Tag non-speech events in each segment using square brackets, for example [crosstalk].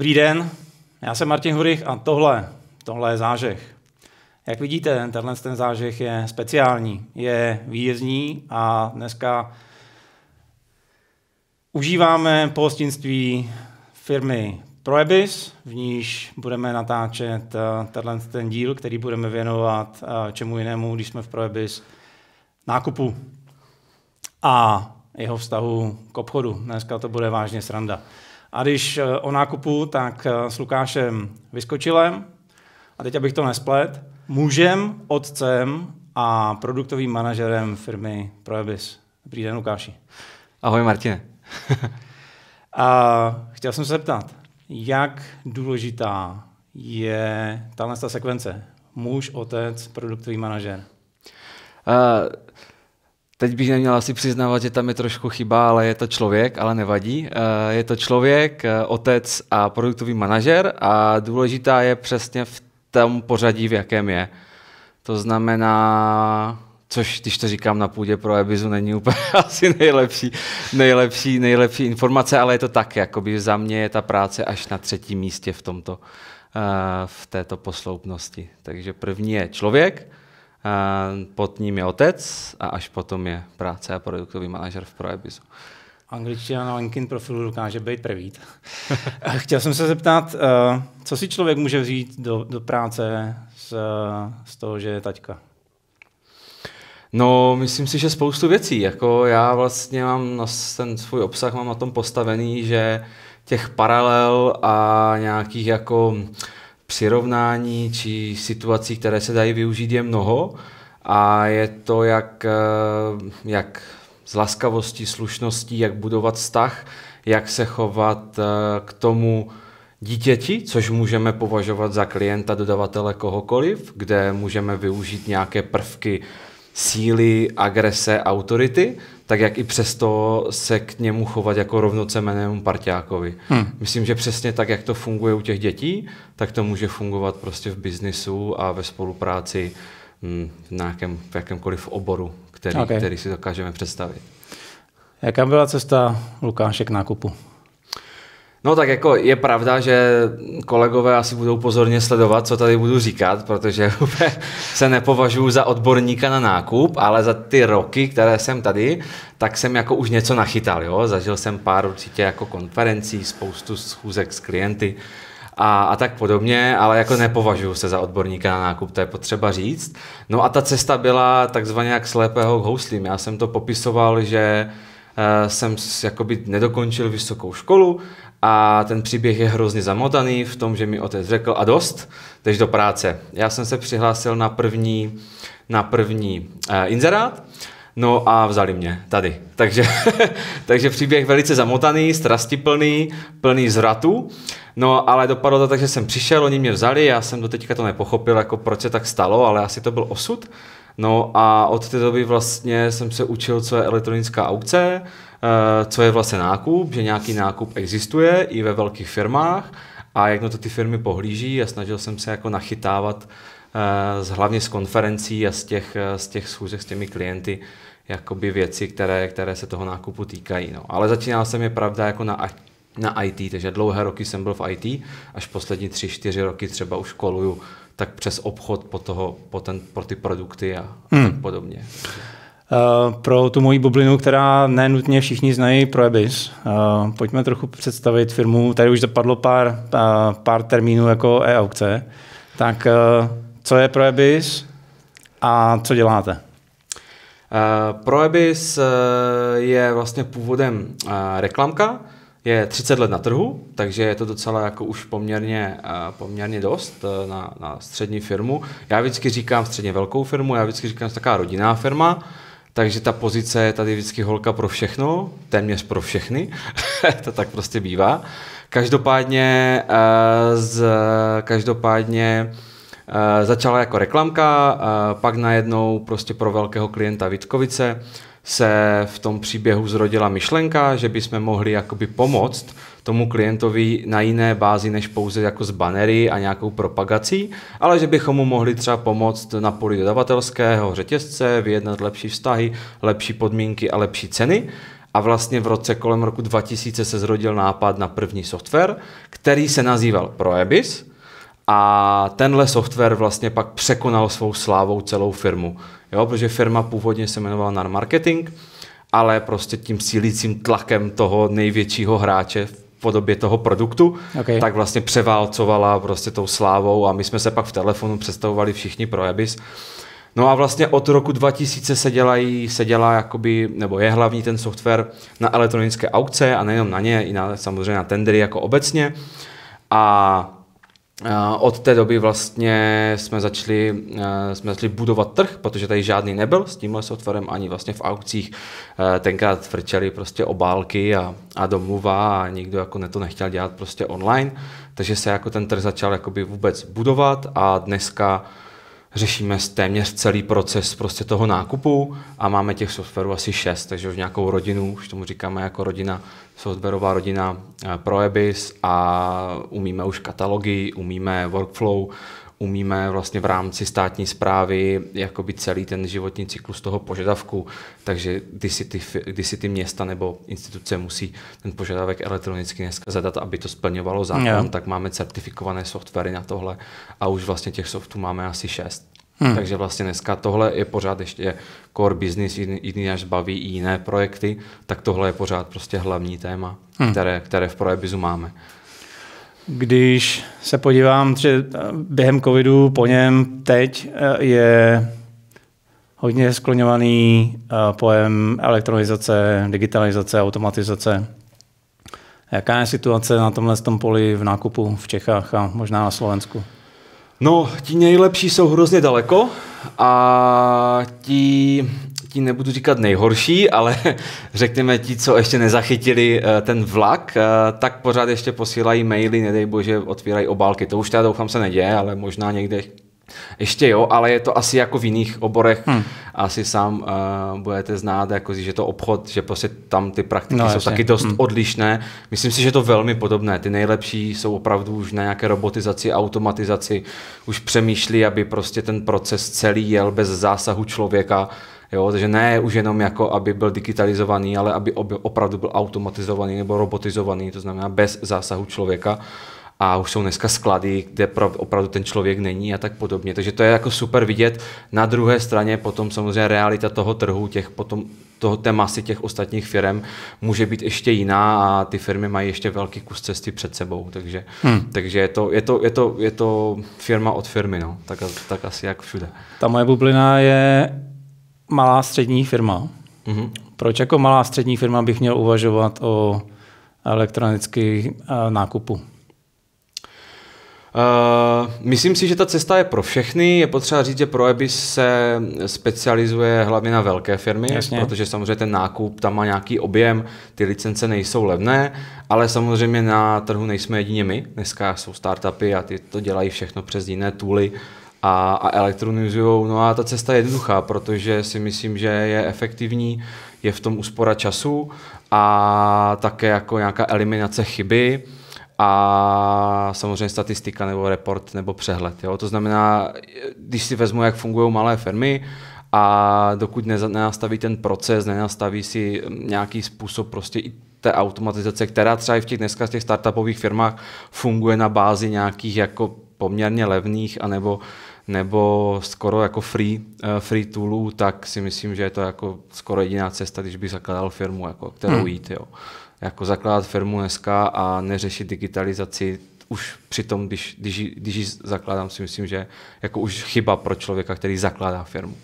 Dobrý den, já jsem Martin Hurich a tohle, tohle je zážeh. Jak vidíte, tenhle ten zážeh je speciální, je výjezdní a dneska užíváme pohostinství firmy Proebis, v níž budeme natáčet eh, tenhle ten díl, který budeme věnovat eh, čemu jinému, když jsme v Proebis, nákupu a jeho vztahu k obchodu. Dneska to bude vážně sranda. A když eh, o nákupu, tak eh, s Lukášem Vyskočilem, a teď abych to nesplet, mužem, otcem a produktovým manažerem firmy Proebis. Dobrý den, Lukáši. Ahoj, Martine. [laughs] a chtěl jsem se zeptat, jak důležitá je tahle sekvence? Muž, otec, produktový manažer. Uh, Teď bych neměl asi přiznávat, že tam je trošku chyba, ale je to člověk, ale nevadí. Eh, je to člověk, eh, otec a produktový manažer a důležitá je přesně v tom pořadí, v jakém je. To znamená, což když to říkám na půdě pro Ebizu, není úplně [laughs] asi nejlepší, nejlepší, nejlepší informace, ale je to tak, jakoby za mě je ta práce až na třetím místě v tomto, eh, v této posloupnosti. Takže první je člověk, pod ním je otec a až potom je práce a produktový manažer v Proebisu. Angličtina na LinkedIn profilu dokáže být prvít. [laughs] Chtěl jsem se zeptat, eh, co si člověk může vzít do, do práce z, z toho, že je taťka? No, myslím si, že spoustu věcí. Jako já vlastně mám na ten svůj obsah mám na tom postavený, že těch paralel a nějakých jako uh, přirovnání či situací, které se dají využít, je mnoho a je to jak, eh, jak z laskavosti, slušností, jak budovat vztah, jak se chovat eh, k tomu dítěti, což můžeme považovat za klienta, dodavatele kohokoliv, kde můžeme využít nějaké prvky síly, agrese, autority, tak jak i přesto se k němu chovat jako rovnocemenému parťákovi. Hmm. Myslím, že přesně tak, jak to funguje u těch dětí, tak to může fungovat prostě v biznisu a ve spolupráci v, hm, nějakém, v jakémkoliv oboru, který, okay. který si dokážeme představit. Jaká byla cesta Lukáše k nákupu? No tak jako je pravda, že kolegové asi budou pozorně sledovat, co tady budu říkat, protože [laughs] se nepovažuji za odborníka na nákup, ale za ty roky, které jsem tady, tak jsem jako už něco nachytal. Jo? Zažil jsem pár určitě jako konferencí, spoustu schůzek s klienty a, a tak podobně, ale jako nepovažuji se za odborníka na nákup, to je potřeba říct. No a ta cesta byla takzvaně jak slepého k houslím. Já jsem to popisoval, že eh, jsem jakoby nedokončil vysokou školu, a ten příběh je hrozně zamotaný v tom, že mi otec řekl a dost, jdeš do práce. Já jsem se přihlásil na první, na první uh, inzerát, no a vzali mě tady. Takže, [laughs] takže příběh velice zamotaný, strastiplný, plný zratu. No ale dopadlo to tak, že jsem přišel, oni mě vzali, já jsem do teďka to nepochopil, jako proč se tak stalo, ale asi to byl osud. No a od té doby vlastně jsem se učil, co je elektronická aukce, Eh, co je vlastně nákup, že nějaký nákup existuje i ve velkých firmách a jak na to ty firmy pohlíží a snažil jsem se jako nachytávat eh, z, hlavně z konferencí a z těch, eh, z těch schůzek s těmi klienty jakoby věci, které, které se toho nákupu týkají. No. Ale začínal jsem je pravda jako na, na IT, takže dlouhé roky jsem byl v IT, až poslední tři, čtyři roky třeba už školuju tak přes obchod po toho, po ten, pro ty produkty a, a hmm. tak podobně. Takže. Eh, pro tu moji bublinu, která nenutně všichni znají pro Uh, Pojďme trochu představit firmu. Tady už zapadlo pár, eh, pár termínů jako e-aukce. Tak co je pro Ebis a co děláte? Proebis je vlastně původem reklamka, je 30 let na trhu, takže je to docela jako už poměrně, poměrně dost na, na střední firmu. Já vždycky říkám středně velkou firmu, já vždycky říkám taková rodinná firma, takže ta pozice je tady vždycky holka pro všechno, téměř pro všechny, [laughs] to tak prostě bývá. Každopádně, eh, z, každopádně eh, začala jako reklamka, eh, pak najednou prostě pro velkého klienta Vítkovice, se v tom příběhu zrodila myšlenka, že bychom mohli jakoby pomoct tomu klientovi na jiné bázi než pouze jako s banery a nějakou propagací, ale že bychom mu mohli třeba pomoct na poli dodavatelského řetězce, vyjednat lepší vztahy, lepší podmínky a lepší ceny. A vlastně v roce kolem roku 2000 se zrodil nápad na první software, který se nazýval Proebis. A tenhle software vlastně pak překonal svou slávou celou firmu jo, protože firma původně se jmenovala NAR Marketing, ale prostě tím sílícím tlakem toho největšího hráče v podobě toho produktu, okay. tak vlastně převálcovala prostě tou slávou a my jsme se pak v telefonu představovali všichni pro Ebis. No a vlastně od roku 2000 se, dělají, se dělá jakoby, nebo je hlavní ten software na elektronické aukce a nejenom na ně, i na, samozřejmě na tendery jako obecně. A od té doby vlastně jsme začali, eh, jsme začali budovat trh, protože tady žádný nebyl s tímhle softwarem, ani vlastně v aukcích eh, tenkrát frčeli prostě obálky a, a domluva a nikdo jako ne to nechtěl dělat prostě online, takže se jako ten trh začal jakoby vůbec budovat a dneska řešíme téměř celý proces prostě toho nákupu a máme těch softwarů asi šest, takže už nějakou rodinu, už tomu říkáme jako rodina, softwarová rodina eh, pro a umíme už katalogy, umíme workflow, umíme vlastně v rámci státní zprávy jakoby celý ten životní cyklus toho požadavku, takže když si ty, když si ty města nebo instituce musí ten požadavek elektronicky dneska zadat, aby to splňovalo zákon, yeah. tak máme certifikované softwary na tohle a už vlastně těch softů máme asi šest. Hmm. Takže vlastně dneska tohle je pořád ještě core business, jiný až baví i jiné projekty, tak tohle je pořád prostě hlavní téma, hmm. které, které v Projebizu máme. Když se podívám, že během covidu po něm teď eh, je hodně skloňovaný eh, pojem elektronizace, digitalizace, automatizace. Jaká je situace na tomhle tom poli v nákupu v Čechách a možná na Slovensku? No, ti nejlepší jsou hrozně daleko a ti ti nebudu říkat nejhorší, ale [laughs] řekněme ti, co ještě nezachytili eh, ten vlak, eh, tak pořád ještě posílají maily, nedej bože, otvírají obálky. To už teda doufám se neděje, ale možná někde ještě jo, ale je to asi jako v jiných oborech, hmm. asi sám uh, budete znát, jako, že to obchod, že prostě tam ty praktiky no, jsou ještě. taky dost hmm. odlišné. Myslím si, že to velmi podobné. Ty nejlepší jsou opravdu už na nějaké robotizaci, automatizaci, už přemýšlí, aby prostě ten proces celý jel bez zásahu člověka Jo? Takže ne už jenom jako, aby byl digitalizovaný, ale aby opravdu byl automatizovaný nebo robotizovaný, to znamená bez zásahu člověka a už jsou dneska sklady, kde opravdu ten člověk není a tak podobně. Takže to je jako super vidět. Na druhé straně potom samozřejmě realita toho trhu, těch potom toho té masy těch ostatních firm může být ještě jiná a ty firmy mají ještě velký kus cesty před sebou, takže, hmm. takže je, to, je, to, je, to, je to firma od firmy, no. tak, tak asi jak všude. Ta moje bublina je malá střední firma. Mm-hmm. Proč jako malá střední firma bych měl uvažovat o elektronický eh, nákupu? Uh, myslím si, že ta cesta je pro všechny. Je potřeba říct, že pro Proebis se specializuje hlavně na velké firmy, Jasně. protože samozřejmě ten nákup tam má nějaký objem, ty licence nejsou levné, ale samozřejmě na trhu nejsme jedině my. Dneska jsou startupy a ty to dělají všechno přes jiné tooly a, a elektronizují. No a ta cesta je jednoduchá, protože si myslím, že je efektivní, je v tom úspora času a také jako nějaká eliminace chyby a samozřejmě statistika nebo report nebo přehled. Jo? To znamená, když si vezmu, jak fungují malé firmy, a dokud nenastaví ten proces, nenastaví si hm, nějaký způsob prostě i té automatizace, která třeba i v těch dneska z těch startupových firmách funguje na bázi nějakých jako poměrně levných anebo nebo skoro jako free, eh, free toolů, tak si myslím, že je to jako skoro jediná cesta, když bych zakládal firmu, jako, kterou hmm. jít. Jo. Jako zakládat firmu dneska a neřešit digitalizaci už přitom, když, když, když ji zakládám, si myslím, že jako už chyba pro člověka, který zakládá firmu.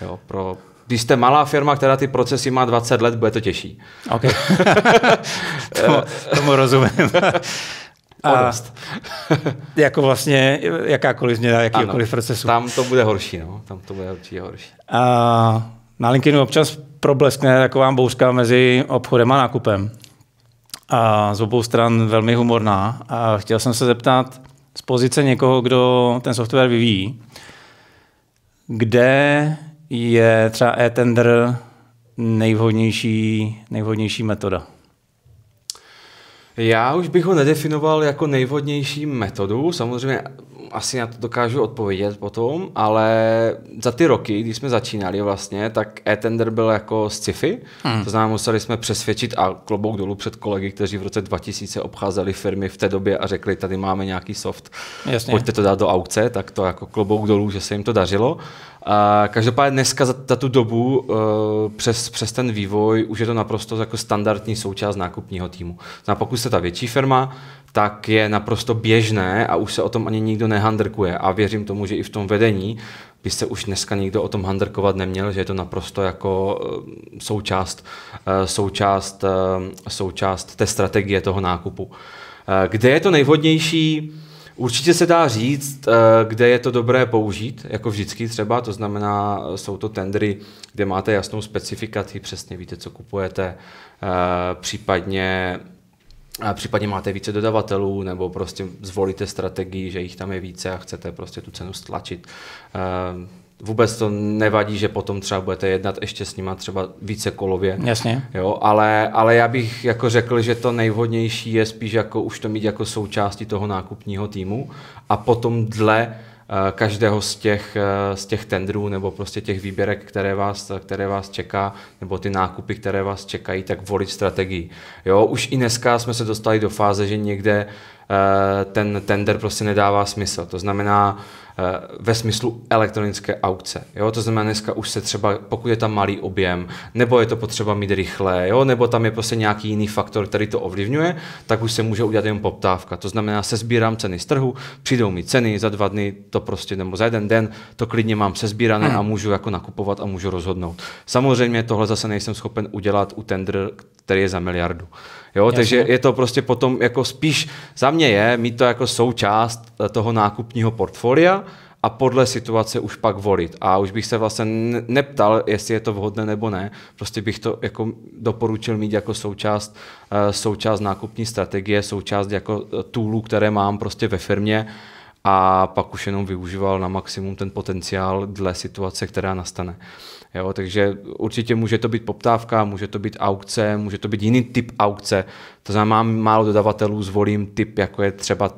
Jo, pro, když jste malá firma, která ty procesy má 20 let, bude to těžší. Okay. [laughs] [laughs] tomu, tomu rozumím. [laughs] Podost. A [laughs] jako vlastně jakákoliv změna jakýkoliv procesu. Tam to bude horší, no. Tam to bude určitě horší. A na LinkedInu občas probleskne taková bouřka mezi obchodem a nákupem. A z obou stran velmi humorná. A chtěl jsem se zeptat z pozice někoho, kdo ten software vyvíjí, kde je třeba e-tender nejvhodnější, nejvhodnější metoda? Já už bych ho nedefinoval jako nejvhodnější metodu, samozřejmě asi na to dokážu odpovědět potom, ale za ty roky, když jsme začínali vlastně, tak e-tender byl jako sci-fi, hmm. to znamená museli jsme přesvědčit a klobouk dolů před kolegy, kteří v roce 2000 obcházeli firmy v té době a řekli, tady máme nějaký soft, Jasně. pojďte to dát do aukce, tak to jako klobouk dolů, že se jim to dařilo a každopádně dneska za, za tu dobu uh, přes, přes ten vývoj už je to naprosto jako standardní součást nákupního týmu. No a pokud jste ta větší firma, tak je naprosto běžné a už se o tom ani nikdo nehandrkuje. A věřím tomu, že i v tom vedení by se už dneska nikdo o tom handrkovat neměl, že je to naprosto jako eh, součást, eh, součást, součást té strategie toho nákupu. Kde je to nejvhodnější? Určitě se dá říct, eh, kde je to dobré použít, jako vždycky třeba, to znamená, eh, jsou to tendry, kde máte jasnou specifikaci, přesně víte, co kupujete, eh, případně případně máte více dodavatelů, nebo prostě zvolíte strategii, že jich tam je více a chcete prostě tu cenu stlačit. Ehm, vůbec to nevadí, že potom třeba budete jednat ještě s nima třeba více kolově. Jasně. Jo, ale, ale já bych jako řekl, že to nejvhodnější je spíš jako už to mít jako součástí toho nákupního týmu a potom dle eh, každého z těch, eh, z těch tendrů nebo prostě těch výběrek, které vás, které vás čeká, nebo ty nákupy, které vás čekají, tak volit strategii. Jo, už i dneska jsme se dostali do fáze, že někde eh, ten tender prostě nedává smysl. To znamená, Eh, ve smyslu elektronické aukce. Jo? To znamená, dneska už se třeba, pokud je tam malý objem, nebo je to potřeba mít rychle, jo? nebo tam je prostě nějaký jiný faktor, který to ovlivňuje, tak už se může udělat jen poptávka. To znamená, se sbírám ceny z trhu, přijdou mi ceny za dva dny, to prostě nebo za jeden den, to klidně mám sezbírané hmm. a můžu jako nakupovat a můžu rozhodnout. Samozřejmě tohle zase nejsem schopen udělat u tender, který je za miliardu. Jo, Jasně. takže je to prostě potom jako spíš za mě je mít to jako součást eh, toho nákupního portfolia, a podle situace už pak volit. A už bych se vlastně neptal, jestli je to vhodné nebo ne. Prostě bych to jako doporučil mít jako součást, eh, součást nákupní strategie, součást jako eh, toolů, které mám prostě ve firmě a pak už jenom využíval na maximum ten potenciál dle situace, která nastane. Jo, takže určitě může to být poptávka, může to být aukce, může to být jiný typ aukce. To znamená, mám málo dodavatelů, zvolím typ, jako je třeba uh,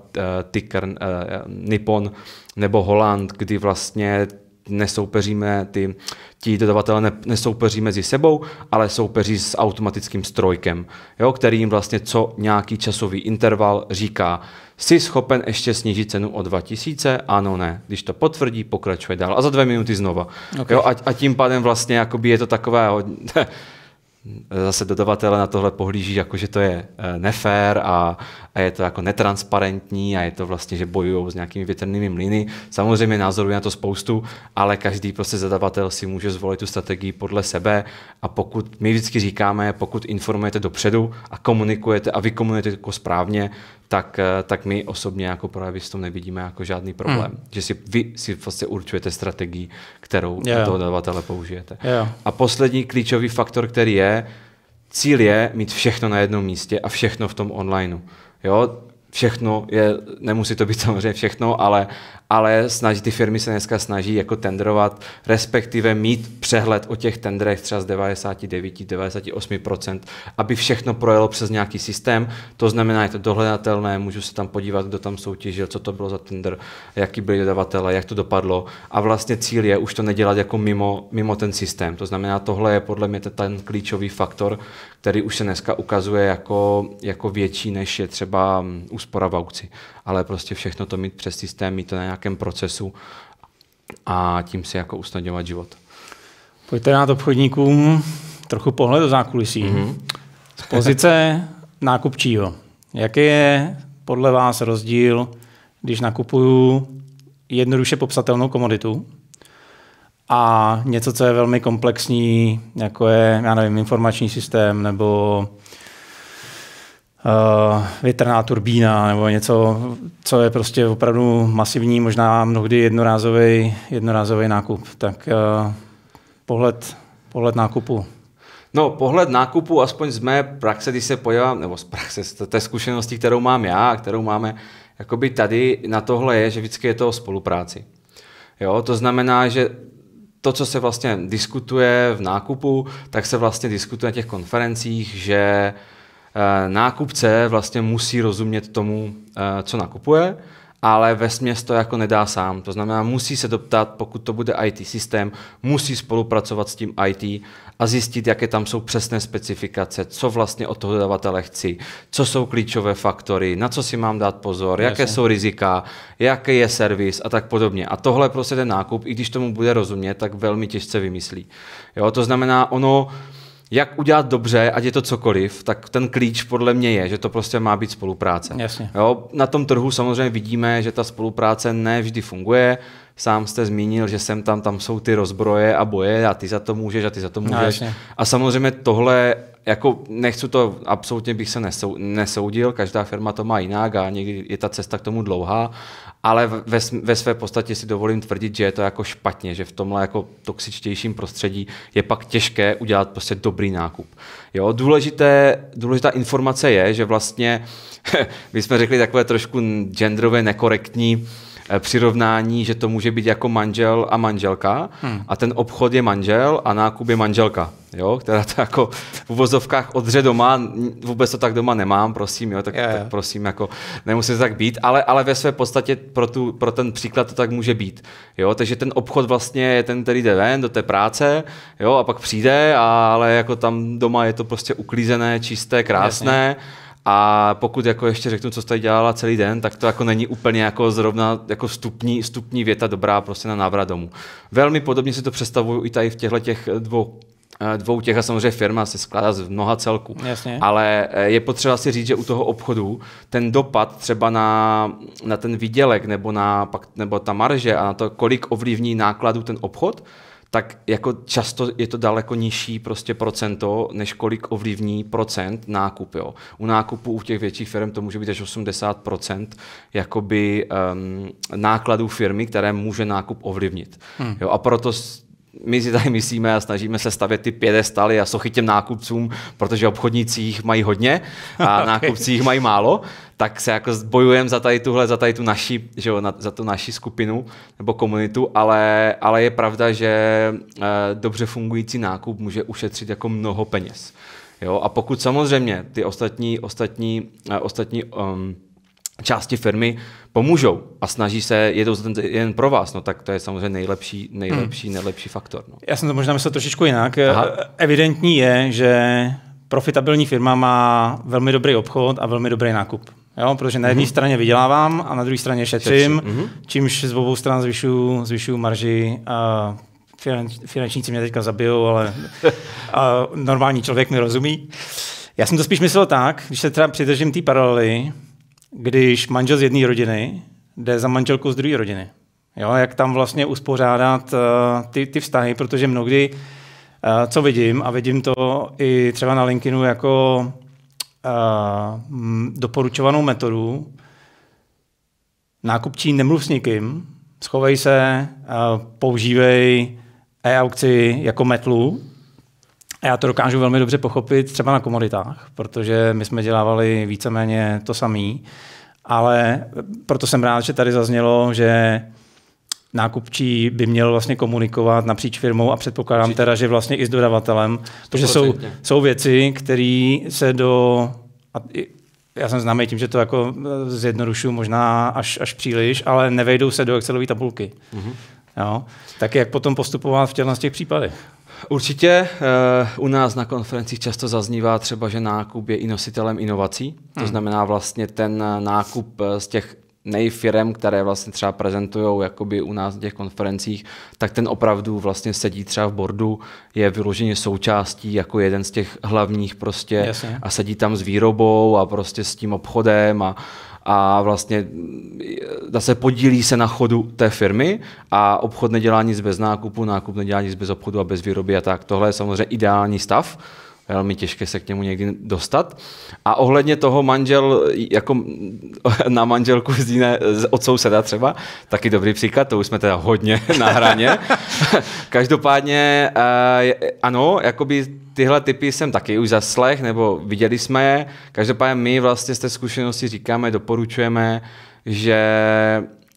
ticker, uh, Nippon nebo Holland, kdy vlastně nesoupeříme, ty, ti dodavatelé ne, nesoupeří mezi sebou, ale soupeří s automatickým strojkem, jo, který jim vlastně co nějaký časový interval říká, jsi schopen ještě snížit cenu o 2000, ano, ne. Když to potvrdí, pokračuje dál. A za dvě minuty znova. Okay. Jo, a, a tím pádem vlastně je to takové... [laughs] zase dodavatele na tohle pohlíží, jako že to je eh, nefér a, a je to jako netransparentní a je to vlastně, že bojují s nějakými větrnými mlýny. Samozřejmě názorů je na to spoustu, ale každý prostě zadavatel si může zvolit tu strategii podle sebe a pokud, my vždycky říkáme, pokud informujete dopředu a komunikujete a vy komunikujete jako správně, tak, eh, tak my osobně jako projevy s tom nevidíme jako žádný problém. Hmm. Že si vy si vlastně určujete strategii, kterou yeah. toho dodavatele použijete. Yeah. A poslední klíčový faktor, který je, cíl je mít všechno na jednom místě a všechno v tom online. Jo, všechno je, nemusí to být [laughs] samozřejmě všechno, ale, ale snaží, ty firmy se dneska snaží jako tendrovat, respektive mít přehled o těch tendrech třeba z 99, 98%, aby všechno projelo přes nějaký systém, to znamená, je to dohledatelné, můžu se tam podívat, kdo tam soutěžil, co to bylo za tender, jaký byli dodavatele, jak to dopadlo a vlastně cíl je už to nedělat jako mimo, mimo ten systém, to znamená, tohle je podle mě ten klíčový faktor, který už se dneska ukazuje jako, jako větší, než je třeba úspora v aukci, ale prostě všechno to mít přes systém, mít to na nějakém procesu a tím si jako usnadňovat život. Pojďte dát obchodníkům trochu pohled do zákulisí. Mm-hmm. Z pozice [laughs] nákupčího. Jaký je podle vás rozdíl, když nakupuju jednoduše popsatelnou komoditu a něco, co je velmi komplexní, jako je, já nevím, informační systém nebo uh, větrná turbína nebo něco, co je prostě opravdu masivní, možná mnohdy jednorázový, jednorázový nákup. Tak uh, pohled, pohled nákupu. No, pohled nákupu, aspoň z mé praxe, když se podívám, nebo z praxe, z té zkušenosti, kterou mám já a kterou máme, jakoby tady na tohle je, že vždycky je to o spolupráci. Jo, to znamená, že to, co se vlastně diskutuje v nákupu, tak se vlastně diskutuje na těch konferencích, že uh, Eh, nákupce vlastně musí rozumět tomu, eh, co nakupuje, ale ve směs to jako nedá sám. To znamená, musí se doptat, pokud to bude IT systém, musí spolupracovat s tím IT a zjistit, jaké tam jsou přesné specifikace, co vlastně od toho dodavatele chci, co jsou klíčové faktory, na co si mám dát pozor, Jasně. jaké jsou rizika, jaký je servis a tak podobně. A tohle prostě ten nákup, i když tomu bude rozumět, tak velmi těžce vymyslí. Jo, to znamená, ono jak udělat dobře, ať je to cokoliv, tak ten klíč podle mě je, že to prostě má být spolupráce. Jasně. Jo, na tom trhu samozřejmě vidíme, že ta spolupráce ne vždy funguje. Sám jste zmínil, že sem tam, tam jsou ty rozbroje a boje a ty za to můžeš a ty za to no, můžeš. No, a samozřejmě tohle jako nechci to, absolutně bych se nesou, nesoudil, každá firma to má jinak a někdy je ta cesta k tomu dlouhá, ale ve, ve své podstatě si dovolím tvrdit, že je to jako špatně, že v tomhle jako toxičtějším prostředí je pak těžké udělat prostě dobrý nákup. Jo, důležité, důležitá informace je, že vlastně, [laughs] my jsme řekli takové trošku genderově nekorektní, Eh, přirovnání, že to může být jako manžel a manželka hmm. a ten obchod je manžel a nákup je manželka, jo, která to jako v uvozovkách odře doma, vůbec to tak doma nemám, prosím, jo, tak, je, je. tak prosím, jako nemusí to tak být, ale, ale ve své podstatě pro, tu, pro ten příklad to tak může být, jo, takže ten obchod vlastně je ten, který jde ven do té práce, jo, a pak přijde, a, ale jako tam doma je to prostě uklízené, čisté, krásné, Jasně a pokud jako ještě řeknu, co jste dělala celý den, tak to jako není úplně jako zrovna jako stupní, stupní věta dobrá prostě na návrat domů. Velmi podobně si to představuju i tady v těchto těch dvou eh, dvou těch a samozřejmě firma se skládá z mnoha celků. Jasně. Ale eh, je potřeba si říct, že u toho obchodu ten dopad třeba na, na ten výdělek nebo, na, nebo ta marže a na to, kolik ovlivní nákladu ten obchod, tak jako často je to daleko nižší prostě procento, než kolik ovlivní procent nákup. Jo. U nákupu u těch větších firm to může být až 80% jakoby, um, nákladů firmy, které může nákup ovlivnit. Hmm. Jo, a proto my si tady myslíme a snažíme se stavět ty pědestaly a sochy těm nákupcům, protože obchodníci jich mají hodně a [laughs] nákupci jich mají málo, tak se jako bojujeme za tady tuhle, za tady tu naši, že jo, za tu naši skupinu nebo komunitu, ale, ale je pravda, že eh, dobře fungující nákup může ušetřit jako mnoho peněz. Jo? A pokud samozřejmě ty ostatní, ostatní, eh, ostatní um, části firmy pomůžou a snaží se, je to jen pro vás, no tak to je samozřejmě nejlepší, nejlepší, hmm. nejlepší faktor. No. Já jsem to možná myslel trošičku jinak. Aha. Evidentní je, že profitabilní firma má velmi dobrý obchod a velmi dobrý nákup. Jo, protože na jedné mhm. straně vydělávám a na druhé straně šetřím, šetřím. Mhm. čímž z obou stran zvyšuju, zvyšuju marži. A finančníci mě teďka zabijou, ale [laughs] a normální člověk mi rozumí. Já jsem to spíš myslel tak, když se třeba přidržím té paralely, když manžel z jedné rodiny jde za manželkou z druhé rodiny. Jo, jak tam vlastně uspořádat uh, ty, ty vztahy, protože mnohdy, uh, co vidím, a vidím to i třeba na LinkedInu jako uh, doporučovanou metodu, nákupčí nemluv s nikým, schovej se, uh, používej e-aukci jako metlu, a já to dokážu velmi dobře pochopit třeba na komoditách, protože my jsme dělávali víceméně to samé, ale proto jsem rád, že tady zaznělo, že nákupčí by měl vlastně komunikovat napříč firmou a předpokládám teda, že vlastně i s dodavatelem, protože jsou, jsou věci, které se do... A já jsem známý tím, že to jako eh, zjednodušuju možná až, až příliš, ale nevejdou se do Excelové tabulky. Mm-hmm. Jo? Tak jak potom postupovat v těch případech? Určitě eh, u nás na konferencích často zaznívá třeba, že nákup je i nositelem inovací. To hmm. znamená vlastně ten eh, nákup eh, z těch nejfirem, které vlastně třeba prezentují jakoby u nás na těch konferencích, tak ten opravdu vlastně sedí třeba v bordu, je vyloženě součástí jako jeden z těch hlavních prostě Jasně. a sedí tam s výrobou a prostě s tím obchodem a, a vlastně mm, zase podílí se na chodu té firmy a obchod nedělá nic bez nákupu, nákup nedělá nic bez obchodu a bez výroby a tak. Tohle je samozřejmě ideální stav, velmi těžké se k němu někdy dostat. A ohledně toho manžel, jako na manželku z jiné, od souseda třeba, taky dobrý příklad, to už jsme teda hodně [laughs] na hraně. [laughs] Každopádně eh, ano, jakoby tyhle typy jsem taky už zaslech, nebo viděli jsme je. Každopádně my vlastně z té zkušenosti říkáme, doporučujeme, že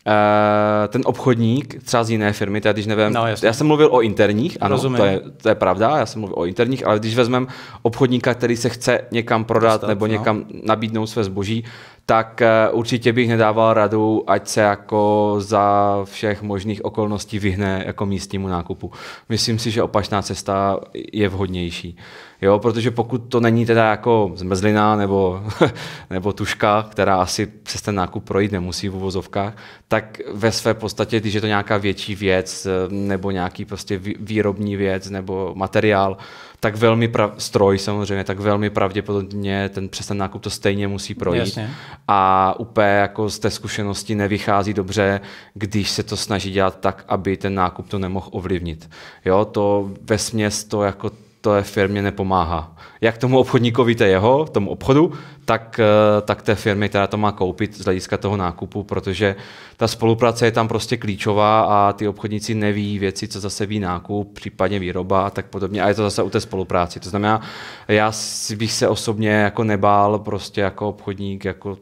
Eh, ten obchodník třeba z jiné firmy, teda když nevím, no, já jsem mluvil o interních, ano, to je, to je pravda, já jsem mluvil o interních, ale když vezmeme obchodníka, který se chce někam prodat Dostat, nebo no. někam no. nabídnout své zboží, tak eh, určitě bych nedával radu, ať se jako za všech možných okolností vyhne jako místnímu nákupu. Myslím si, že opačná cesta je vhodnější. Jo, protože pokud to není teda jako zmrzlina nebo, [laughs] nebo tuška, která asi přes ten nákup projít nemusí v uvozovkách, tak ve své podstatě, když je to nějaká větší věc eh, nebo nějaký prostě výrobní věc nebo materiál, tak velmi prav, stroj samozřejmě, tak velmi pravděpodobně ten přes ten nákup to stejně musí projít. Jasně. A úplně jako z té zkušenosti nevychází dobře, když se to snaží dělat tak, aby ten nákup to nemohl ovlivnit. Jo, to ve směs to jako té firmě nepomáhá. Jak tomu obchodníkovi, to jeho, tomu obchodu, tak, eh, tak té firmy, která to má koupit z hlediska toho nákupu, protože ta spolupráce je tam prostě klíčová a ty obchodníci neví věci, co zase ví nákup, případně výroba a tak podobně. A je to zase u té spolupráci. To znamená, já bych se osobně jako nebál prostě jako obchodník, jako,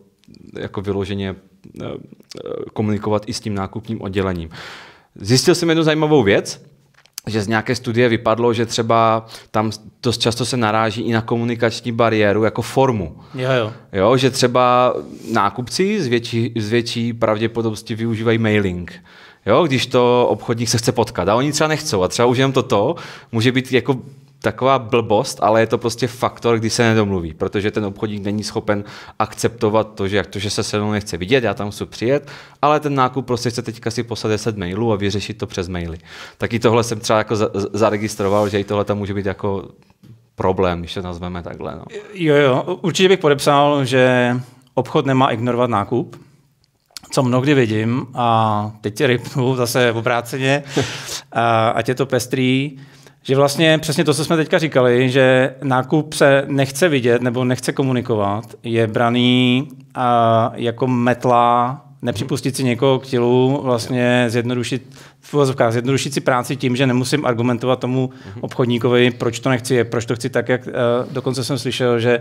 jako vyloženě eh, eh, komunikovat i s tím nákupním oddělením. Zjistil jsem jednu zajímavou věc, že z nějaké studie vypadlo, že třeba tam dost často se naráží i na komunikační bariéru jako formu. Jo, jo. jo že třeba nákupci z větší, z větší pravděpodobnosti využívají mailing. Jo, když to obchodník se chce potkat a oni třeba nechcou a třeba už jenom toto může být jako taková blbost, ale je to prostě faktor, kdy se nedomluví, protože ten obchodník není schopen akceptovat to, že jak to, že se se mnou nechce vidět, já tam musím přijet, ale ten nákup prostě chce teďka si poslat 10 mailů a vyřešit to přes maily. Taky tohle jsem třeba jako zaregistroval, že i tohle tam může být jako problém, když to nazveme takhle. No. Jo, jo, určitě bych podepsal, že obchod nemá ignorovat nákup, co mnohdy vidím, a teď tě rypnu zase obráceně, [laughs] a, ať je to pestrý, že vlastně přesně to, co jsme teďka říkali, že nákup se nechce vidět nebo nechce komunikovat, je braný a jako metla nepřipustit si někoho k tělu, vlastně zjednodušit, v zjednodušit si práci tím, že nemusím argumentovat tomu mhm. obchodníkovi, proč to nechci, proč to chci tak, jak eh, dokonce jsem slyšel, že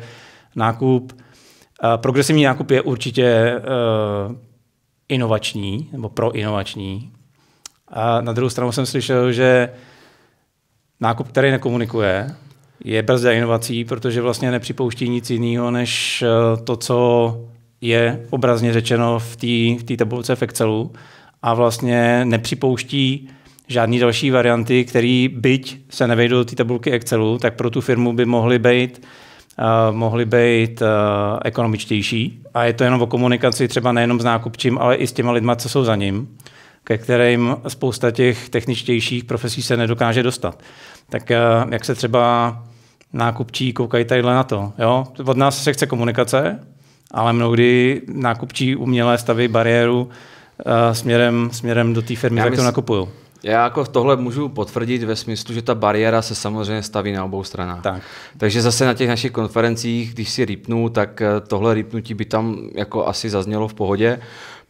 nákup, eh, progresivní nákup je určitě eh, inovační, nebo proinovační. A na druhou stranu jsem slyšel, že nákup, který nekomunikuje, je brzda inovací, protože vlastně nepřipouští nic jiného, než eh, to, co je obrazně řečeno v té v tabulce v Excelu a vlastně nepřipouští žádný další varianty, které byť se nevejdou do té tabulky Excelu, tak pro tu firmu by mohly být Uh, mohly být uh, ekonomičtější. A je to jenom o komunikaci třeba nejenom s nákupčím, ale i s těma lidma, co jsou za ním ke kterým spousta těch techničtějších profesí se nedokáže dostat. Tak eh, jak se třeba nákupčí koukají tadyhle na to. Jo? Od nás se chce komunikace, ale mnohdy nákupčí umělé staví bariéru eh, směrem, směrem do té firmy, za kterou nakupují. Já jako tohle můžu potvrdit ve smyslu, že ta bariéra se samozřejmě staví na obou stranách. Tak. Takže zase na těch našich konferencích, když si rýpnu, tak eh, tohle rýpnutí by tam jako asi zaznělo v pohodě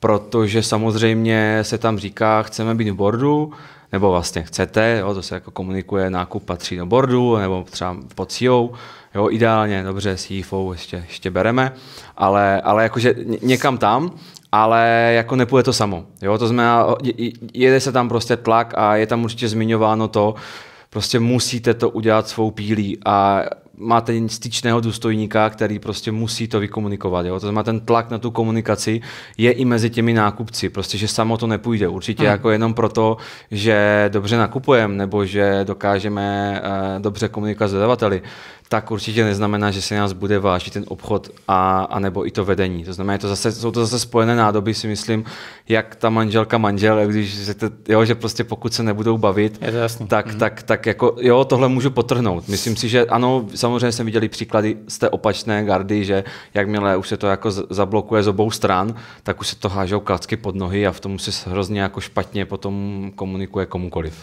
protože samozřejmě se tam říká, chceme být v bordu, nebo vlastně chcete, jo, to se jako komunikuje, nákup patří do bordu, nebo třeba pod CEO, jo, ideálně, dobře, CFO e ještě, ještě bereme, ale, ale jakože někam tam, ale jako nepůjde to samo, jo, to znamená, jede se tam prostě tlak a je tam určitě zmiňováno to, prostě musíte to udělat svou pílí a máte styčného důstojníka, který prostě musí to vykomunikovat. Jo? To znamená, ten tlak na tu komunikaci je i mezi těmi nákupci, prostě, že samo to nepůjde. Určitě hmm. jako jenom proto, že dobře nakupujeme nebo že dokážeme uh, dobře komunikovat s dodavateli, tak určitě neznamená, že se nás bude vážit ten obchod a, a nebo i to vedení. To znamená, to zase, jsou to zase spojené nádoby, si myslím, jak ta manželka manžel, když řekte, jo, že prostě pokud se nebudou bavit, Je to jasný. tak, mm-hmm. tak, tak jako, jo, tohle můžu potrhnout. Myslím si, že ano, samozřejmě jsem viděli příklady z té opačné gardy, že jakmile už se to jako zablokuje z obou stran, tak už se to hážou klacky pod nohy a v tom se hrozně jako špatně potom komunikuje komukoliv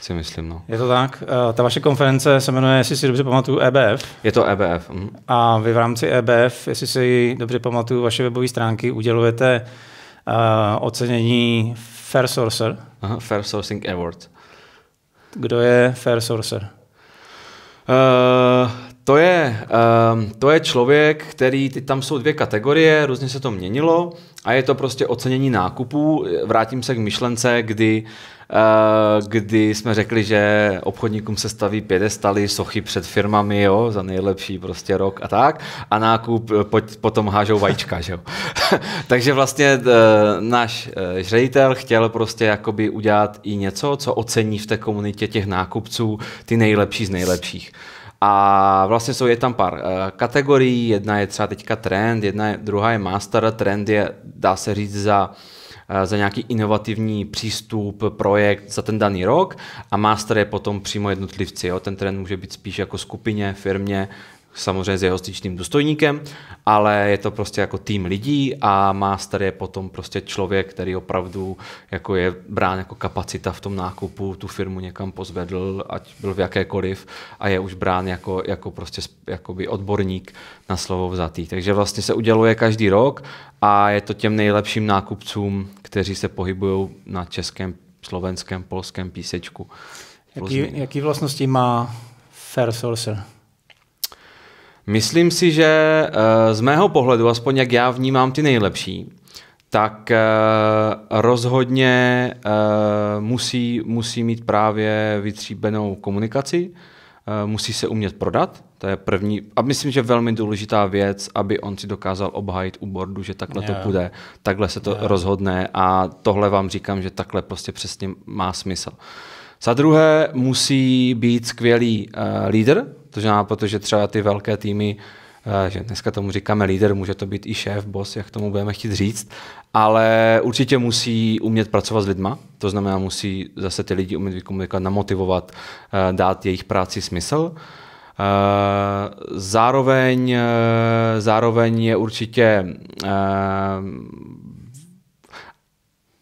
si myslím. No. Je to tak. Eh, ta vaše konference se jmenuje, jestli si dobře pamatuju, EBF. Je to EBF. Mm. A vy v rámci EBF, jestli si dobře pamatuju vaše webové stránky, udělujete uh, ocenění Fair Sourcer. Aha, Fair Sourcing Award. Kdo je Fair Sourcer? Uh, to je, um, to je člověk, který, ty, tam jsou dvě kategorie, různě se to měnilo a je to prostě ocenění nákupů. Vrátím se k myšlence, kdy uh, kdy jsme řekli, že obchodníkům se staví pědestaly, sochy před firmami, jo, za nejlepší prostě rok a tak, a nákup eh, pojď, potom hážou vajíčka, že jo. [laughs] Takže vlastně uh, náš uh, ředitel chtěl prostě jakoby udělat i něco, co ocení v té komunitě těch nákupců ty nejlepší z nejlepších. A vlastně jsou, je tam pár uh, kategorií, jedna je třeba teďka trend, jedna je, druhá je master, trend je, dá se říct, za eh, za nějaký inovativní přístup, projekt za ten daný rok a master je potom přímo jednotlivci. Jo? Ten trend může být spíš jako skupině, firmě samozřejmě s jeho styčným důstojníkem, ale je to prostě jako tým lidí a master je potom prostě člověk, který opravdu jako je brán jako kapacita v tom nákupu, tu firmu někam pozvedl, ať byl v jakékoliv a je už brán jako, jako prostě jakoby odborník na slovo vzatý. Takže vlastně se uděluje každý rok a je to těm nejlepším nákupcům, kteří se pohybují na českém, slovenském, polském písečku. Jaký, jaký vlastnosti má Fair Sourcer? Myslím si, že eh, z mého pohledu, aspoň jak já vnímám ty nejlepší, tak eh, rozhodně eh, musí, musí mít právě vytříbenou komunikaci, musí se umět prodat, to je první, a myslím, že velmi důležitá věc, aby on si dokázal obhajit u bordu, že takhle yeah. to bude, takhle se to yeah. rozhodne a tohle vám říkám, že takhle prostě přesně má smysl. Za druhé musí být skvělý uh, lídr, to znamená, protože třeba ty velké týmy, eh, že dneska tomu říkáme líder, může to být i šéf, boss, jak tomu budeme chtít říct, ale určitě musí umět pracovat s lidma, to znamená, musí zase ty lidi umět vykomunikovat, namotivovat, eh, dát jejich práci smysl. Eh, zároveň, zároveň je určitě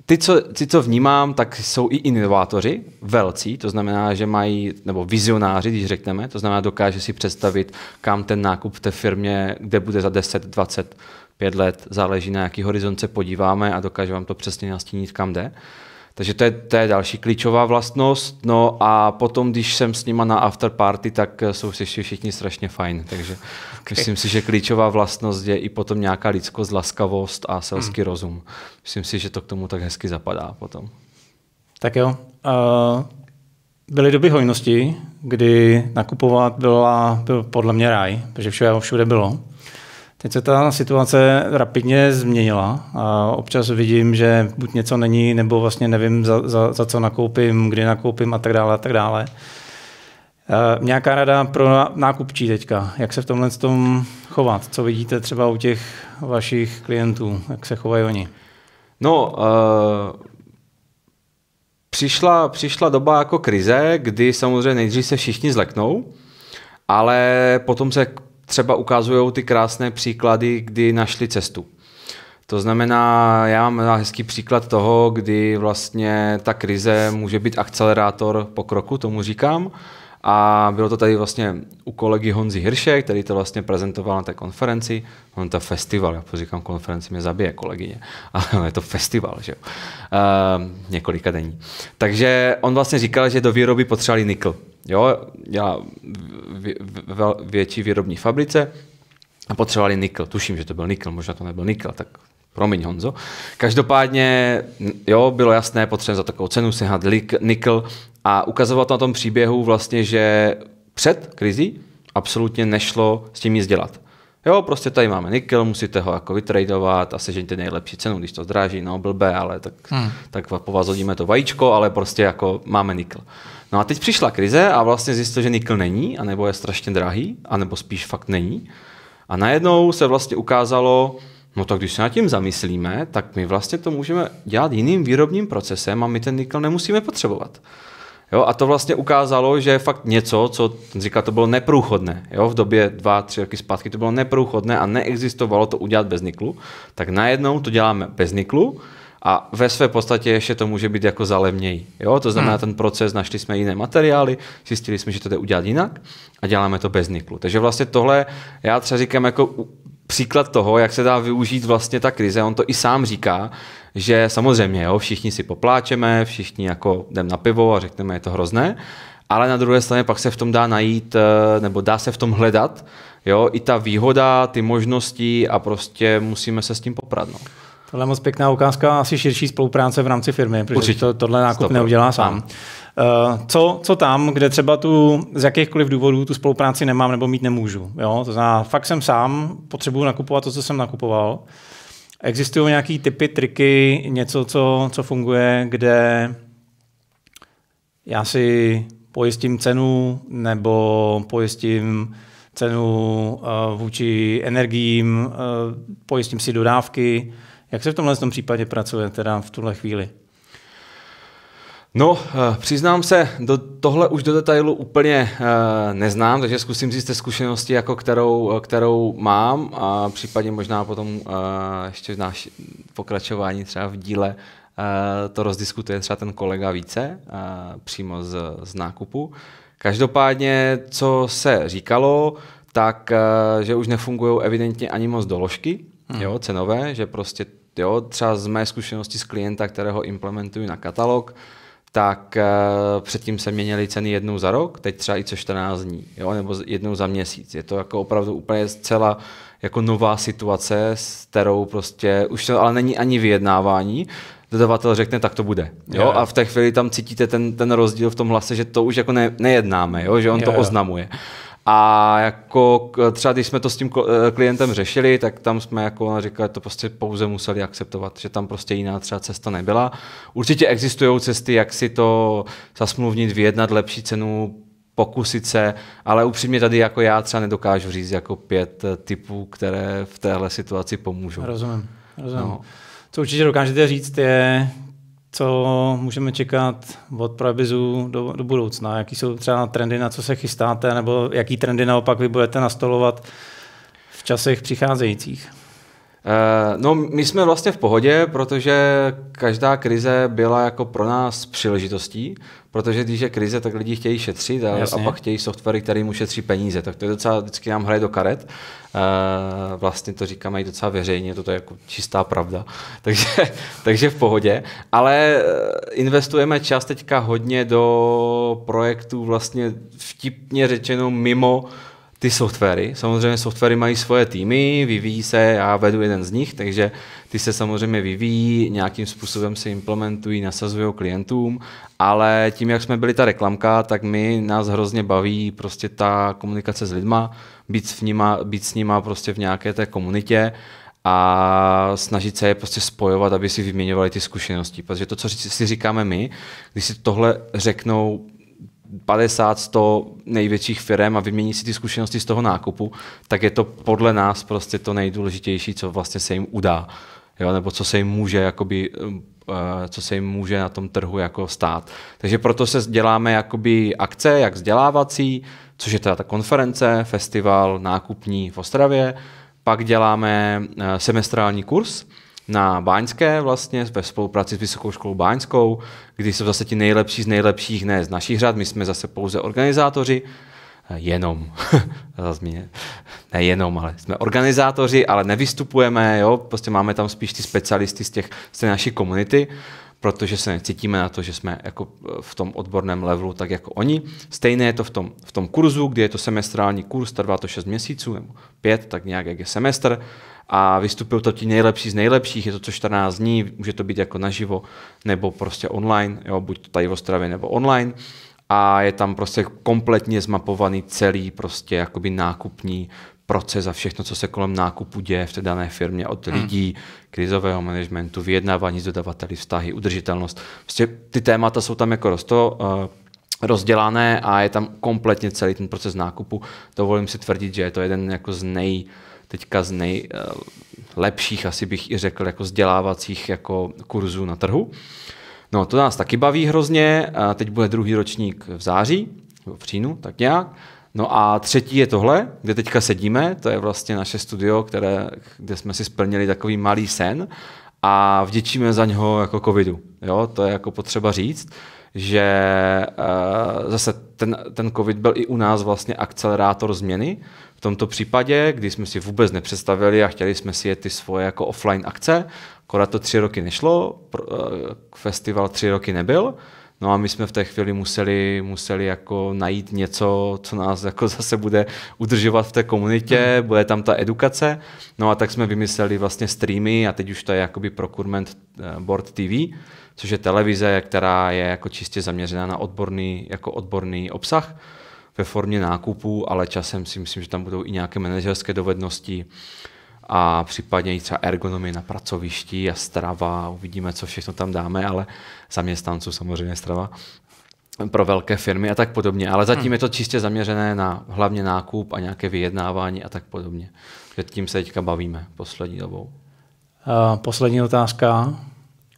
ty, co, ty, co vnímám, tak jsou i inovátoři, velcí, to znamená, že mají, nebo vizionáři, když řekneme, to znamená, dokáže si představit, kam ten nákup v té firmě, kde bude za 10, 20, 5 let, záleží na jaký horizont se podíváme a dokáže vám to přesně nastínit, kam jde. Uh, takže to je, to je další klíčová vlastnost. No a potom, když jsem s nima na afterparty, tak eh, jsou si všichni strašně fajn. Takže [laughs] okay. myslím si, že klíčová vlastnost je i potom nějaká lidskost, laskavost a selský mm. rozum. Myslím si, že to k tomu tak hezky zapadá potom. Tak jo. Uh, byly doby hojnosti, kdy nakupovat byla, byl podle mě ráj, protože všude, všude bylo. Teď se ta situace rapidně změnila a občas vidím, že buď něco není, nebo vlastně nevím, za, za, za co nakoupím, kdy nakoupím a tak dále a tak dále. Eh, nějaká rada pro nákupčí teďka, jak se v tomhle tom chovat? Co vidíte třeba u těch vašich klientů, jak se chovají oni? No, uh, přišla, přišla doba jako krize, kdy samozřejmě nejdřív se všichni zleknou, ale potom se třeba ukazují ty krásné příklady, kdy našli cestu. To znamená, já mám hezký příklad toho, kdy vlastně ta krize může být akcelerátor pokroku, tomu říkám. A bylo to tady vlastně u kolegy Honzi Hirše, který to vlastně prezentoval na té konferenci. On to festival, já říkám konferenci, mě zabije kolegyně, [laughs] ale je to festival, že jo. E, několika dení. Takže on vlastně říkal, že do výroby potřebovali nikl. Jo, já vě, vě, větší výrobní fabrice a potřebovali nikl. Tuším, že to byl nikl, možná to nebyl nikl, tak Promiň Honzo. Každopádně, jo, bylo jasné, potřebujeme za takovou cenu sehnat nikl a ukazovat na tom příběhu vlastně, že před krizí absolutně nešlo s tím nic dělat. Jo, prostě tady máme nikl, musíte ho jako vytradovat a sežeňte nejlepší cenu, když to zdraží, no blbé, ale tak, hmm. tak po vás hodíme to vajíčko, ale prostě jako máme nikl. No a teď přišla krize a vlastně zjistil, že nikl není, anebo je strašně drahý, anebo spíš fakt není. A najednou se vlastně ukázalo, No tak když se nad tím zamyslíme, tak my vlastně to můžeme dělat jiným výrobním procesem a my ten nikl nemusíme potřebovat. Jo, a to vlastně ukázalo, že je fakt něco, co říká, to bylo neprůchodné. Jo, v době dva, tři roky zpátky to bylo neprůchodné a neexistovalo to udělat bez niklu. Tak najednou to děláme bez niklu a ve své podstatě ještě to může být jako zalevněji. Jo, to znamená, hmm. ten proces, našli jsme jiné materiály, zjistili jsme, že to jde udělat jinak a děláme to bez niklu. Takže vlastně tohle já třeba říkám jako příklad toho, jak se dá využít vlastně ta krize. On to i sám říká, že samozřejmě, jo, všichni si popláčeme, všichni jako jdem na pivo a řekneme, je to hrozné, ale na druhé straně pak se v tom dá najít, eh, nebo dá se v tom hledat, jo, i ta výhoda, ty možnosti a prostě musíme se s tím poprat. No. Tohle je moc pěkná ukázka asi širší spolupráce v rámci firmy, protože To, tohle nákup Stop. neudělá sám. Eh, co, co tam, kde třeba tu z jakýchkoliv důvodů tu spolupráci nemám nebo mít nemůžu. Jo? To znamená, fakt jsem sám, potřebuju nakupovat to, co jsem nakupoval. Existují nějaké typy, triky, něco, co, co funguje, kde já si pojistím cenu nebo pojistím cenu eh, vůči energiím, eh, pojistím si dodávky. Jak se v tomhle tom případě pracuje teda v tuhle chvíli? No, eh, přiznám se, do, tohle už do detailu úplně eh, neznám, takže zkusím zjistit zkušenosti, jako kterou, eh, kterou mám a případně možná potom ještě v pokračování třeba v díle to rozdiskutuje třeba ten kolega více přímo z, z nákupu. Každopádně, co se říkalo, tak že už nefungují evidentně ani moc doložky hmm. jo, cenové, že prostě jo, třeba z mé zkušenosti z klienta, kterého implementuji na katalog, tak uh, předtím se měnily ceny jednou za rok, teď třeba i co 14 dní, jo, nebo jednou za měsíc. Je to jako opravdu úplně zcela jako nová situace, s kterou prostě už to ale není ani vyjednávání, dodavatel řekne, tak to bude. Jo? Yeah. A v té chvíli tam cítíte ten, ten rozdíl v tom hlase, že to už jako ne, nejednáme, jo? že on yeah, to oznamuje. Uh, a jako třeba když jsme to s tím eh, klientem řešili, tak tam jsme jako říkali, to prostě pouze museli akceptovat, že tam prostě jiná třeba cesta nebyla. Určitě existují cesty, jak si to zasmluvnit, vyjednat lepší cenu, pokusit se, ale upřímně tady jako já třeba nedokážu říct jako pět eh, typů, které v téhle situaci pomůžou. Rozumím, rozumím. No. Co určitě dokážete říct je, co můžeme čekat od Prabizu do, do budoucna? Jaký jsou třeba trendy, na co se chystáte, nebo jaký trendy naopak vy budete nastolovat v časech přicházejících? Eh, no, my jsme vlastně v pohodě, protože každá krize byla jako pro nás příležitostí, protože když je krize, tak lidi chtějí šetřit a, a pak chtějí softwary, který mu šetří peníze. Tak to je docela, vždycky nám hraje do karet. Eh, vlastně to říkáme i docela veřejně, to je jako čistá pravda. [laughs] Takže, takže v pohodě. Ale eh, investujeme čas teďka hodně do projektů vlastně vtipně řečeno mimo ty softwary. Samozřejmě softwary mají svoje týmy, vyvíjí se, já vedu jeden z nich, takže ty se samozřejmě vyvíjí, nějakým způsobem se implementují, nasazují klientům, ale tím, jak jsme byli ta reklamka, tak my nás hrozně baví prostě ta komunikace s lidma, být s nima, být s nima prostě v nějaké té komunitě a snažit se je prostě spojovat, aby si vyměňovali ty zkušenosti. Protože to, co si říkáme my, když si tohle řeknou 50, 100 největších firm a vymění si ty zkušenosti z toho nákupu, tak je to podle nás prostě to nejdůležitější, co vlastně se jim udá. Jo, nebo co se jim může jakoby um, eh, co se jim může na tom trhu jako stát. Takže proto se děláme jakoby akce, jak vzdělávací, což je teda ta konference, festival nákupní v Ostravě, pak děláme eh, semestrální kurz, na Báňské vlastně ve spolupráci s Vysokou školou Báňskou, kdy jsou zase ti nejlepší z nejlepších, ne z našich řad, my jsme zase pouze organizátoři, eh, jenom, [laughs] zase ne jenom, ale jsme organizátoři, ale nevystupujeme, jo, prostě máme tam spíš ty specialisty z, těch, z té naší komunity, protože se necítíme na to, že jsme jako eh, v tom odborném levelu tak jako oni. Stejné je to v tom, v tom kurzu, kdy je to semestrální kurz, trvá to 6 měsíců nebo 5, tak nějak jak je semestr a vystupují to ti nejlepší z nejlepších, je to co 14 dní, může to být jako naživo nebo prostě online, jo, buď tady v Ostravě nebo online a je tam prostě kompletně zmapovaný celý prostě jakoby nákupní proces a všechno, co se kolem nákupu děje v té dané firmě, od hmm. lidí, krizového managementu, vyjednávání s dodavateli, vztahy, udržitelnost. Prostě ty témata jsou tam jako rosto, eh, rozdělané a je tam kompletně celý ten proces nákupu. Dovolím si tvrdit, že je to jeden jako z nej, teďka z nejlepších, eh, asi bych i řekl, jako vzdělávacích jako kurzů na trhu. No to nás taky baví hrozně, teď bude druhý ročník v září, v říjnu, tak nějak. No a třetí je tohle, kde teďka sedíme, to je vlastně naše studio, které, kde jsme si splnili takový malý sen a vděčíme za něho jako covidu. Jo, to je jako potřeba říct, že e, zase ten, ten covid byl i u nás vlastně akcelerátor změny, v tomto případě, kdy jsme si vůbec nepředstavili a chtěli jsme si jet ty svoje jako offline akce, akorát to tři roky nešlo, eh, festival tři roky nebyl, No a my jsme v té chvíli museli, museli jako najít něco, co nás jako [laughs] zase bude udržovat v té komunitě, hmm. bude tam ta edukace. No a tak jsme vymysleli vlastně streamy a teď už to je jakoby Procurement eh, Board TV, což je televize, která je jako čistě zaměřená na odborný, jako odborný obsah ve formě nákupů, ale časem si myslím, že tam budou i nějaké manažerské dovednosti a případně i třeba ergonomie na pracovišti a strava, uvidíme, co všechno tam dáme, ale zaměstnanců samozřejmě strava pro velké firmy a tak podobně. Ale zatím hmm. je to čistě zaměřené na hlavně nákup a nějaké vyjednávání a tak podobně. Tím se teďka bavíme poslední dobou. Uh, poslední otázka.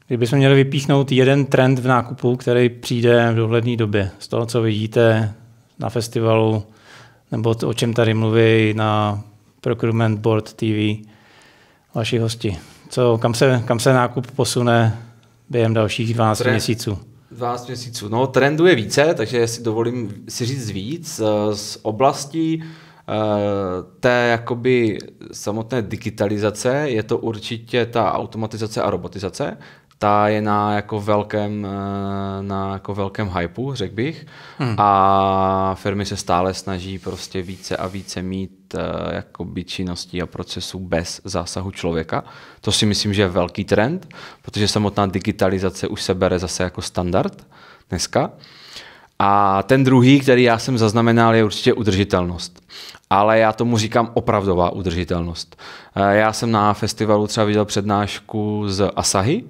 Kdybychom měli vypíchnout jeden trend v nákupu, který přijde v dohledné době, z toho, co vidíte na festivalu, nebo to, o čem tady mluví na Procurement Board TV vaši hosti. Co, kam, se, kam se nákup posune během dalších 12 Trend, měsíců? 12 měsíců. No, trendu je více, takže si dovolím si říct víc. Eh, z oblasti eh, té jakoby samotné digitalizace je to určitě ta automatizace a robotizace ta je na jako velkém, eh, na jako velkém hypeu, řekl bych. Hmm. A firmy se stále snaží prostě více a více mít jako činností a procesů bez zásahu člověka. To si myslím, že je velký trend, protože samotná digitalizace už se bere zase jako standard dneska. A ten druhý, který já jsem zaznamenal, je určitě udržitelnost. Ale já tomu říkám opravdová udržitelnost. Eh, já jsem na festivalu třeba viděl přednášku z Asahi,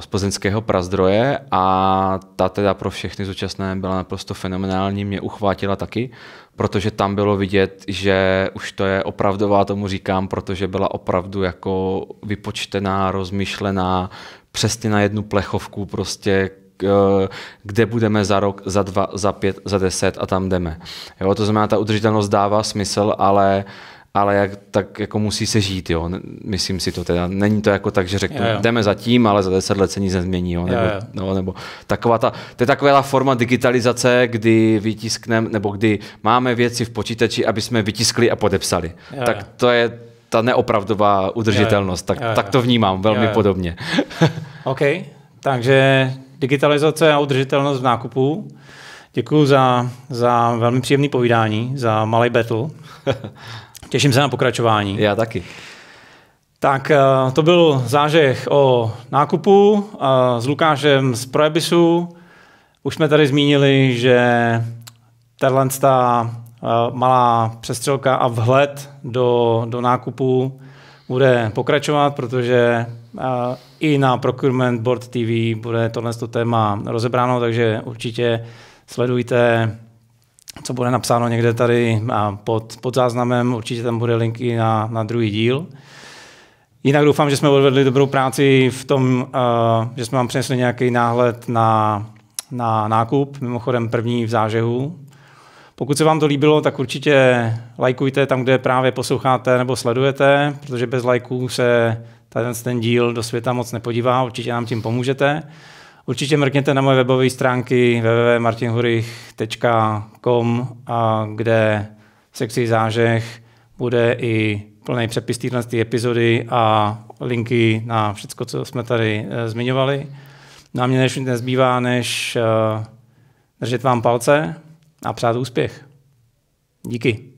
z plzeňského prazdroje a ta teda pro všechny zúčastné byla naprosto fenomenální, mě uchvátila taky, protože tam bylo vidět, že už to je opravdová, tomu říkám, protože byla opravdu jako vypočtená, rozmyšlená, přesně na jednu plechovku prostě, eh, kde budeme za rok, za dva, za pět, za deset a tam jdeme. Jo, to znamená, ta udržitelnost dává smysl, ale uh, ale jak, tak jako musí se žít, jo. Myslím si to teda. Není to jako tak, že řeknu, jo, jo. jdeme za tím, ale za deset let se nic nezmění, jo. Nebo, jo, jo. No, nebo taková ta, to je taková ta forma digitalizace, kdy vytiskneme, nebo kdy máme věci v počítači, aby jsme vytiskli a podepsali. Jo, tak to je ta neopravdová udržitelnost. Tak, jo, jo. tak to vnímám velmi jo, jo. podobně. [laughs] OK, takže digitalizace a udržitelnost v nákupu. Děkuji za, za velmi příjemné povídání, za malý battle. [laughs] Těším se na pokračování. Já taky. Tak eh, to byl zážeh o nákupu eh, s Lukášem z Proebisu. Už jsme tady zmínili, že tenhle ta eh, malá přestřelka a vhled do, do nákupu bude pokračovat, protože i na Procurement Board TV bude tohle téma rozebráno, takže určitě sledujte co bude napsáno někde tady pod, pod záznamem, určitě tam bude linky na, na druhý díl. Jinak doufám, že jsme odvedli dobrou práci v tom, uh, že jsme vám přinesli nějaký náhled na, na nákup, mimochodem první v zážehu. Pokud se vám to líbilo, tak určitě lajkujte tam, kde právě posloucháte nebo sledujete, protože bez lajků se ten, ten díl do světa moc nepodívá, určitě nám tím pomůžete. Určitě mrkněte na moje webové stránky www.martinhurich.com, a kde v sekci zážeh bude i plný přepis téhle epizody a linky na všechno, co jsme tady eh, zmiňovali. No a mě než nezbývá, než eh, držet vám palce a přát úspěch. Díky.